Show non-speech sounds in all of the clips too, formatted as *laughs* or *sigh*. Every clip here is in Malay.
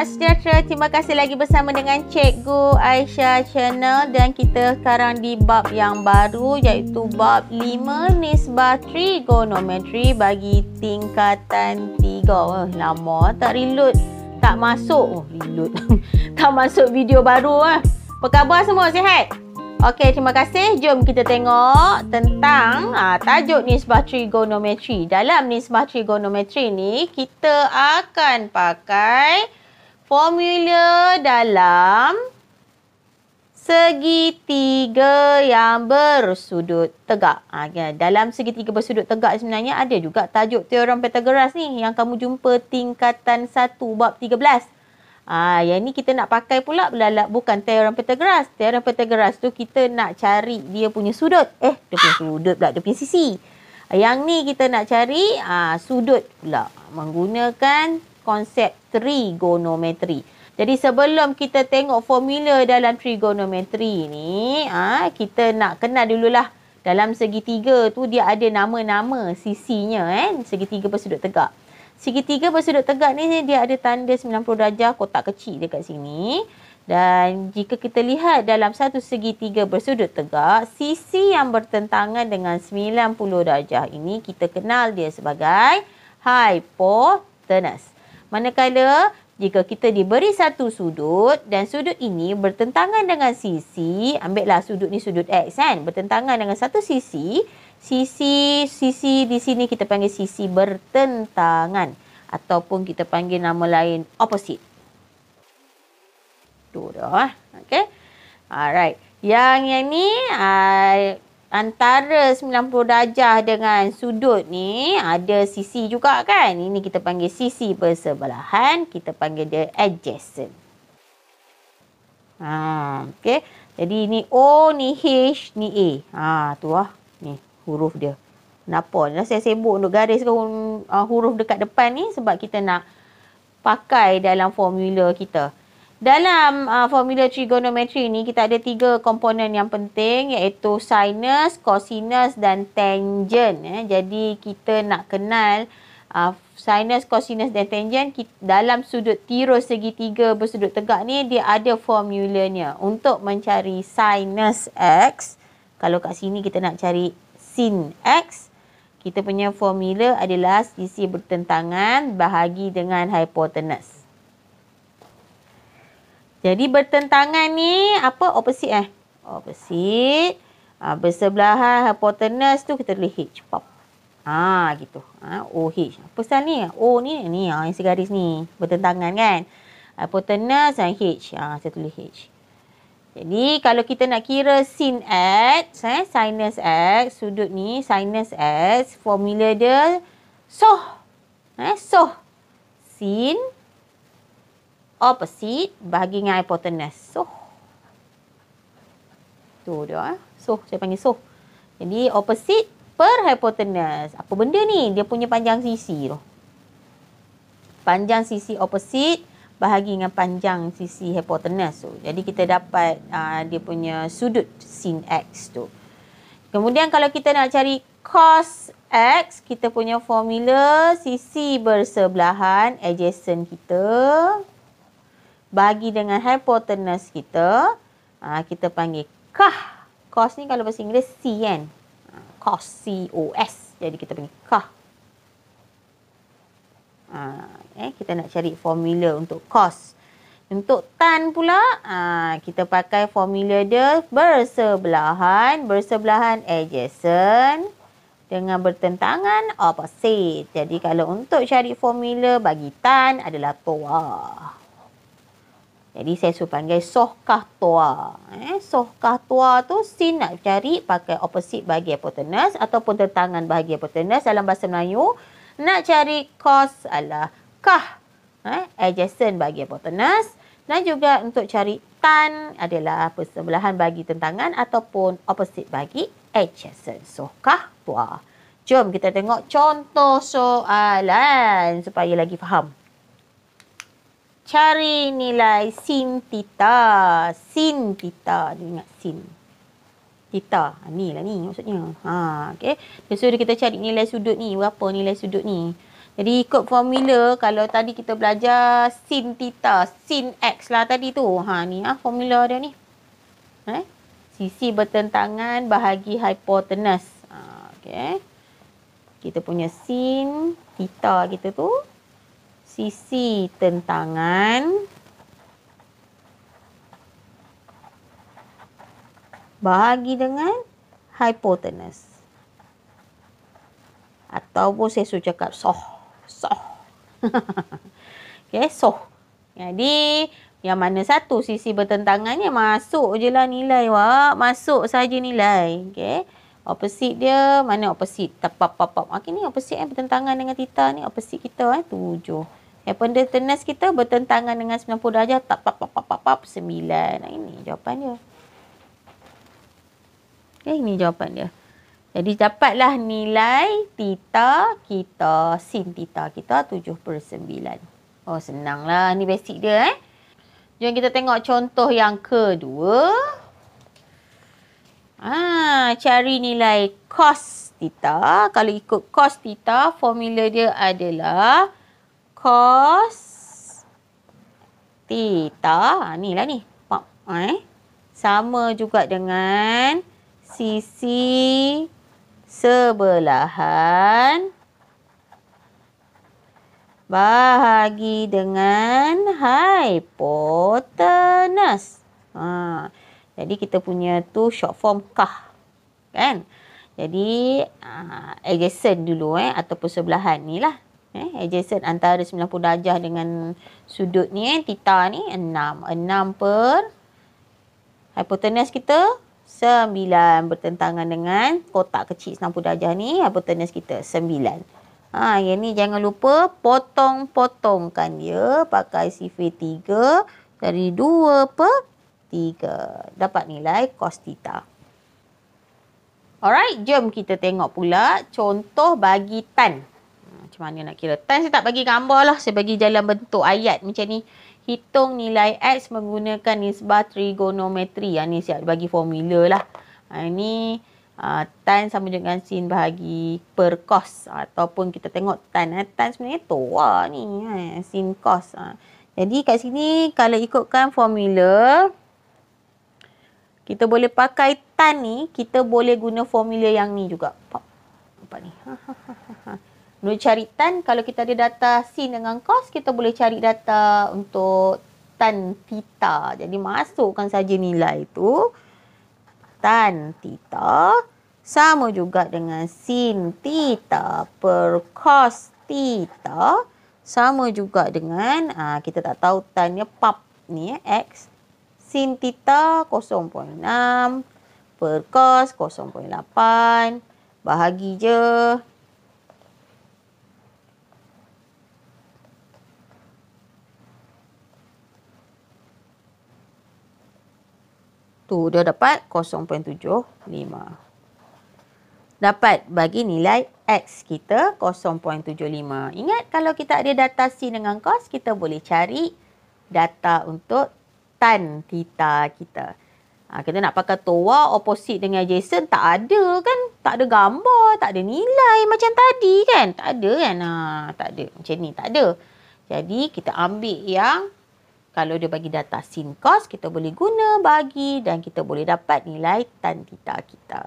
Selamat sejahtera. Terima kasih lagi bersama dengan Cikgu Aisyah Channel dan kita sekarang di bab yang baru iaitu bab 5 nisbah trigonometri bagi tingkatan 3. Oh, lama tak reload. Tak masuk. Oh, reload. *laughs* tak masuk video baru ah. Apa khabar semua? Sihat? Okey, terima kasih. Jom kita tengok tentang ah, tajuk nisbah trigonometri. Dalam nisbah trigonometri ni, kita akan pakai formula dalam segitiga yang bersudut tegak. Ha, ya, dalam segitiga bersudut tegak sebenarnya ada juga tajuk teorem Pythagoras ni yang kamu jumpa tingkatan 1 bab 13. Ha, yang ni kita nak pakai pula belalak bukan teorem Pythagoras. Teorem Pythagoras tu kita nak cari dia punya sudut. Eh, dia punya sudut pula, dia punya sisi. Yang ni kita nak cari ha, sudut pula menggunakan konsep trigonometri. Jadi sebelum kita tengok formula dalam trigonometri ni, ah kita nak kenal dululah dalam segitiga tu dia ada nama-nama sisinya eh, segitiga bersudut tegak. Segitiga bersudut tegak ni dia ada tanda 90 darjah kotak kecil dekat sini. Dan jika kita lihat dalam satu segitiga bersudut tegak, sisi yang bertentangan dengan 90 darjah ini kita kenal dia sebagai hypotenuse. Manakala jika kita diberi satu sudut dan sudut ini bertentangan dengan sisi, ambillah sudut ni sudut X kan, bertentangan dengan satu sisi, sisi sisi di sini kita panggil sisi bertentangan ataupun kita panggil nama lain opposite. Tu dah. Okay. Alright. Yang yang ni ah, antara 90 darjah dengan sudut ni ada sisi juga kan. Ini kita panggil sisi persebelahan. Kita panggil dia adjacent. Ha, okay. Jadi ni O, ni H, ni A. Ha, tu lah. Ni huruf dia. Kenapa? Dah saya sibuk untuk gariskan uh, huruf dekat depan ni sebab kita nak pakai dalam formula kita. Dalam uh, formula trigonometri ni kita ada tiga komponen yang penting iaitu sinus, cosinus dan tangent. Eh. Jadi kita nak kenal uh, sinus, cosinus dan tangent kita, dalam sudut tirus segitiga bersudut tegak ni dia ada formulanya. Untuk mencari sinus x, kalau kat sini kita nak cari sin x, kita punya formula adalah sisi bertentangan bahagi dengan hipotenus. Jadi bertentangan ni apa opposite eh? Opposite. Ah bersebelahan hypotenuse tu kita tulis H. Pop. Ha gitu. Ha OH. Apa pasal ni? O ni ni Ah yang segaris ni. Bertentangan kan? Hypotenuse dan H. Ah saya tulis H. Jadi kalau kita nak kira sin x, eh, sinus x, sudut ni sinus x, formula dia soh. Eh, soh. Sin opposite bahagi dengan hypotenuse. So. Tu dia. Eh. So, saya panggil so. Jadi, opposite per hypotenuse. Apa benda ni? Dia punya panjang sisi tu. Panjang sisi opposite bahagi dengan panjang sisi hypotenuse tu. Jadi, kita dapat uh, dia punya sudut sin X tu. Kemudian, kalau kita nak cari cos X, kita punya formula sisi bersebelahan adjacent kita bagi dengan hypotenuse kita, ha, kita panggil kah. Cos ni kalau bahasa Inggeris C kan? Ha, cos, C-O-S. Jadi kita panggil kah. Ha, eh, kita nak cari formula untuk cos. Untuk tan pula, ha, kita pakai formula dia bersebelahan. Bersebelahan adjacent dengan bertentangan opposite. Jadi kalau untuk cari formula bagi tan adalah tuah. Jadi saya suruh panggil kah tua. Eh, kah tua tu sin nak cari pakai opposite bahagian hypotenuse ataupun tertangan bahagian hypotenuse dalam bahasa Melayu. Nak cari kos adalah kah. Eh, adjacent bahagian hypotenuse. Dan juga untuk cari tan adalah persebelahan bagi tentangan ataupun opposite bagi adjacent. kah tua. Jom kita tengok contoh soalan supaya lagi faham cari nilai sin tita. Sin tita. Dia ingat sin. Tita. Ha, ni lah ni maksudnya. Ha, okay. Dia suruh kita cari nilai sudut ni. Berapa nilai sudut ni. Jadi ikut formula kalau tadi kita belajar sin tita. Sin X lah tadi tu. Ha, ni lah formula dia ni. Eh? Sisi bertentangan bahagi hipotenus. Ha, okay. Kita punya sin tita kita tu sisi tentangan bahagi dengan hipotenus atau ataupun saya suka cakap soh soh *laughs* okay soh jadi yang mana satu sisi bertentangannya masuk je lah nilai wak masuk saja nilai okay. opposite dia mana opposite tap pap pap okey ni opposite eh bertentangan dengan tita ni opposite kita eh tujuh daripada tenas kita bertentangan dengan 90 darjah tak pap pap pap pap pap 9 nah, ini jawapan dia okay, eh, ini jawapan dia jadi dapatlah nilai tita kita sin tita kita 7 per 9 oh senanglah ni basic dia eh jom kita tengok contoh yang kedua Ah, cari nilai cos tita. Kalau ikut cos tita, formula dia adalah cos theta. Ah, ni lah ni. Eh? Sama juga dengan sisi sebelahan bahagi dengan hipotenus. Ha. Jadi kita punya tu short form kah. Kan? Jadi ah, adjacent dulu eh ataupun sebelahan ni lah eh adjacent antara 90 darjah dengan sudut ni eh tita ni 6 6 per hypotenuse kita 9 bertentangan dengan kotak kecil 90 darjah ni hypotenuse kita 9 ha yang ni jangan lupa potong-potongkan dia pakai sifir 3 dari 2 per 3 dapat nilai cos tita alright jom kita tengok pula contoh bagi tan Hmm, macam mana nak kira. Tan saya tak bagi gambar lah. Saya bagi jalan bentuk ayat macam ni. Hitung nilai X menggunakan nisbah trigonometri. Yang ni saya bagi formula lah. Ha, ini uh, tan sama dengan sin bahagi per cos. Ataupun kita tengok tan. Eh. Tan sebenarnya tua lah ni. Ha, sin cos. Ha. Jadi kat sini kalau ikutkan formula. Kita boleh pakai tan ni. Kita boleh guna formula yang ni juga. Nampak ni. Ha, ha, ha, ha. ha. Boleh cari tan kalau kita ada data sin dengan cos kita boleh cari data untuk tan theta. Jadi masukkan saja nilai itu tan theta sama juga dengan sin theta per cos theta sama juga dengan aa, ah, kita tak tahu tan tannya pap ni ya, x sin theta 0.6 per cos 0.8 bahagi je tu dia dapat 0.75. Dapat bagi nilai X kita 0.75. Ingat kalau kita ada data C dengan cos, kita boleh cari data untuk tan theta kita. Ha, kita nak pakai toa opposite dengan Jason, tak ada kan? Tak ada gambar, tak ada nilai macam tadi kan? Tak ada kan? Ha, tak ada. Macam ni, tak ada. Jadi, kita ambil yang 0.75. Kalau dia bagi data sin cos, kita boleh guna bagi dan kita boleh dapat nilai tan theta kita.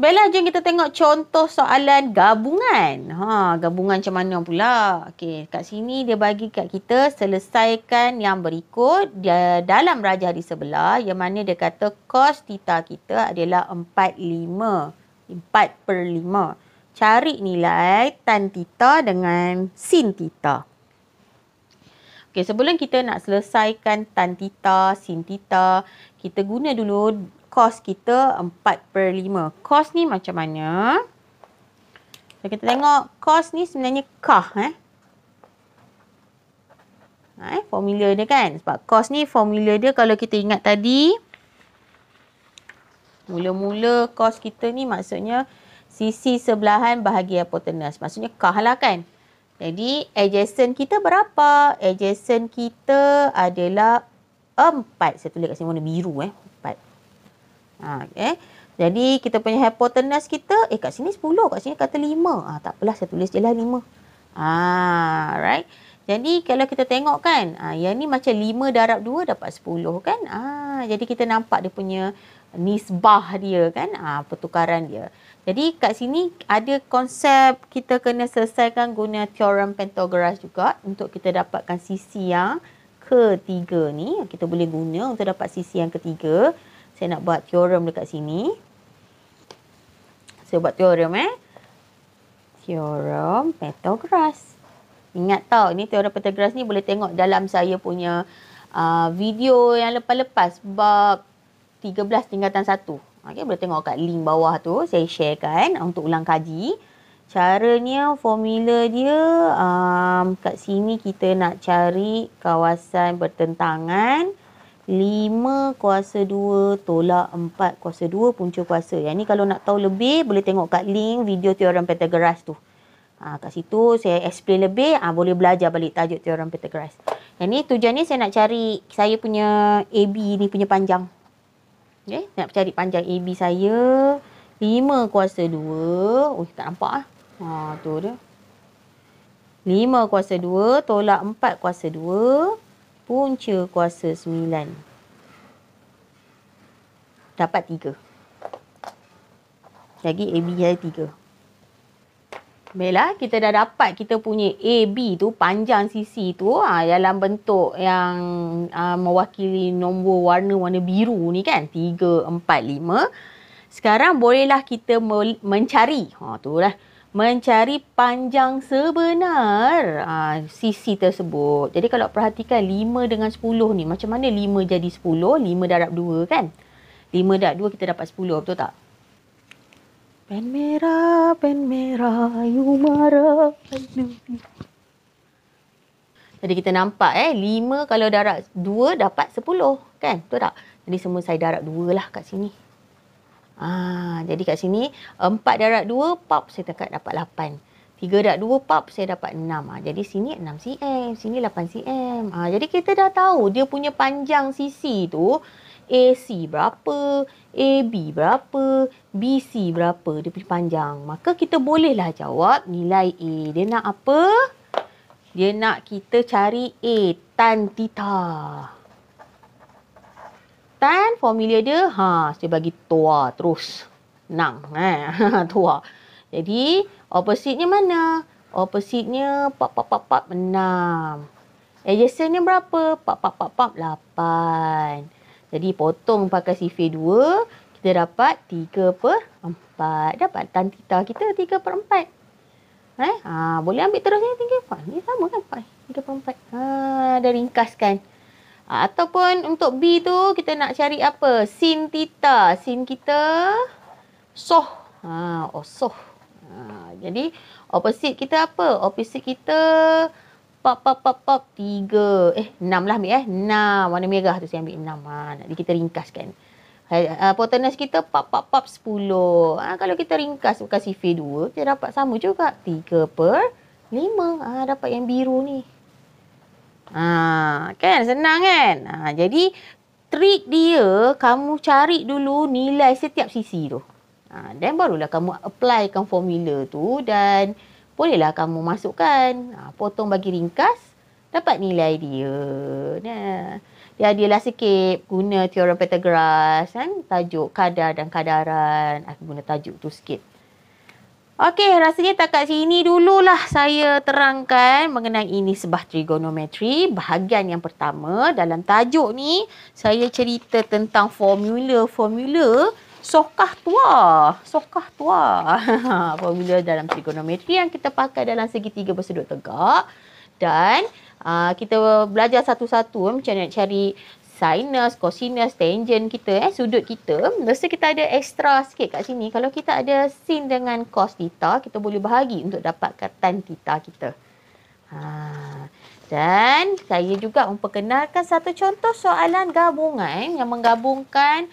Baiklah, jom kita tengok contoh soalan gabungan. Ha, gabungan macam mana pula? Okey, kat sini dia bagi kat kita selesaikan yang berikut. Dia dalam rajah di sebelah yang mana dia kata cos tita kita adalah 4, 5. 4 per 5. Cari nilai tan tita dengan sin tita. Okey, sebelum kita nak selesaikan Tan tantita, sintita, kita guna dulu kos kita 4 per 5. Kos ni macam mana? So, kita tengok kos ni sebenarnya kah eh. Ha, eh, formula dia kan. Sebab kos ni formula dia kalau kita ingat tadi. Mula-mula kos kita ni maksudnya sisi sebelahan bahagian hypotenuse. Maksudnya kah lah kan. Jadi adjacent kita berapa? Adjacent kita adalah 4. Saya tulis kat sini warna biru eh. 4. Ha, eh. Jadi kita punya hypotenuse kita eh kat sini 10, kat sini kata 5. Ah ha, tak apalah saya tulis jelah 5. Ah, ha, right. Jadi kalau kita tengok kan, ha, yang ni macam 5 darab 2 dapat 10 kan? Ah, ha, jadi kita nampak dia punya nisbah dia kan? Ah, ha, pertukaran dia. Jadi kat sini ada konsep kita kena selesaikan guna teorem pentagoras juga untuk kita dapatkan sisi yang ketiga ni. Kita boleh guna untuk dapat sisi yang ketiga. Saya nak buat teorem dekat sini. Saya buat teorem eh. Teorem pentagoras Ingat tau ini teorem pentagoras ni boleh tengok dalam saya punya uh, video yang lepas-lepas bab 13 tingkatan 1. Okey, boleh tengok kat link bawah tu saya share kan untuk ulang kaji. Caranya formula dia um, kat sini kita nak cari kawasan bertentangan 5 kuasa 2 tolak 4 kuasa 2 punca kuasa. Yang ni kalau nak tahu lebih boleh tengok kat link video teorem Pythagoras tu. Ha, kat situ saya explain lebih ha, boleh belajar balik tajuk teorem Pythagoras. Yang ni tujuan ni saya nak cari saya punya AB ni punya panjang. Okay. Nak cari panjang AB saya. 5 kuasa 2. Oh, tak nampak lah. Ha, tu dia. 5 kuasa 2. Tolak 4 kuasa 2. Punca kuasa 9. Dapat 3. Lagi AB saya 3. Bella, kita dah dapat kita punya AB tu, panjang sisi tu ha, dalam bentuk yang ha, mewakili nombor warna-warna biru ni kan. 3, 4, 5. Sekarang bolehlah kita mencari. Ha, tu lah. Mencari panjang sebenar ha, ah, sisi tersebut. Jadi kalau perhatikan 5 dengan 10 ni. Macam mana 5 jadi 10? 5 darab 2 kan? 5 darab 2 kita dapat 10 betul tak? Pen merah, pen merah, you marah. Jadi kita nampak eh, 5 kalau darat 2 dapat 10. Kan? Betul tak? Jadi semua saya darat 2 lah kat sini. Ah, jadi kat sini 4 darat 2, pop saya dekat dapat 8. 3 darat 2, pop saya dapat 6. Ah, jadi sini 6 cm, sini 8 cm. Ah, jadi kita dah tahu dia punya panjang sisi tu. AC berapa, AB berapa, BC berapa. Dia punya panjang. Maka kita bolehlah jawab nilai A. Dia nak apa? Dia nak kita cari A. Tan tita. Tan formula dia. Ha, saya bagi tua terus. Nang. Ha, *laughs* eh? tua. Jadi opposite-nya mana? Opposite-nya 4, 4, 4, 4, 6. Adjacent-nya berapa? 4, 4, 4, 4, 8. 8. Jadi potong pakai sifir 2, kita dapat 3 per 4. Dapat tantita kita 3 per 4. Eh? Ha, boleh ambil terus ni 3 4. Ni sama kan 4. 3 per 4. Ha, dah ringkaskan. Ha, ataupun untuk B tu kita nak cari apa? Sin tita. Sin kita soh. Ha, oh soh. Ha, jadi opposite kita apa? Opposite kita pop pop pop pop tiga eh enam lah ambil eh enam warna merah tu saya ambil enam ha, ah, jadi kita ringkaskan eh, ah, Potenas kita pop pop pop sepuluh. Ha, kalau kita ringkas kasih V2, kita dapat sama juga. tiga per lima. Ha, dapat yang biru ni. Ha, kan? Senang kan? Ha, jadi, trik dia, kamu cari dulu nilai setiap sisi tu. Ha, then, barulah kamu applykan formula tu dan bolehlah kamu masukkan. Ha, potong bagi ringkas, dapat nilai dia. Nah. Dia adalah sikit guna teori Pythagoras, kan? tajuk kadar dan kadaran. Aku ah, guna tajuk tu sikit. Okey, rasanya tak kat sini dululah saya terangkan mengenai ini sebah trigonometri. Bahagian yang pertama dalam tajuk ni, saya cerita tentang formula-formula. formula formula sokah tua. Sokah tua. *laughs* Apabila dalam trigonometri yang kita pakai dalam segitiga bersudut tegak. Dan aa, uh, kita belajar satu-satu eh, macam nak cari sinus, cosinus, tangent kita, eh, sudut kita. Mesti kita ada extra sikit kat sini. Kalau kita ada sin dengan cos theta, kita boleh bahagi untuk dapatkan tan theta kita. Ha. Dan saya juga memperkenalkan satu contoh soalan gabungan yang menggabungkan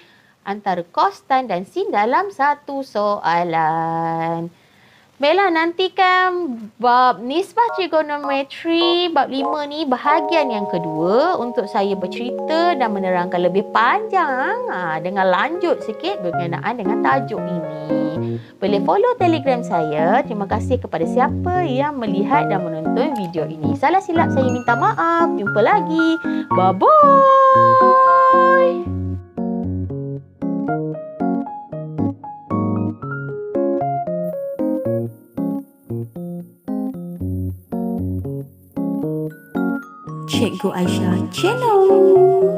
antara kostan dan sin dalam satu soalan. Baiklah, nantikan bab nisbah trigonometri bab lima ni bahagian yang kedua untuk saya bercerita dan menerangkan lebih panjang ha, dengan lanjut sikit berkenaan dengan tajuk ini. Boleh follow telegram saya. Terima kasih kepada siapa yang melihat dan menonton video ini. Salah silap saya minta maaf. Jumpa lagi. Bye-bye. Go Aisha channel.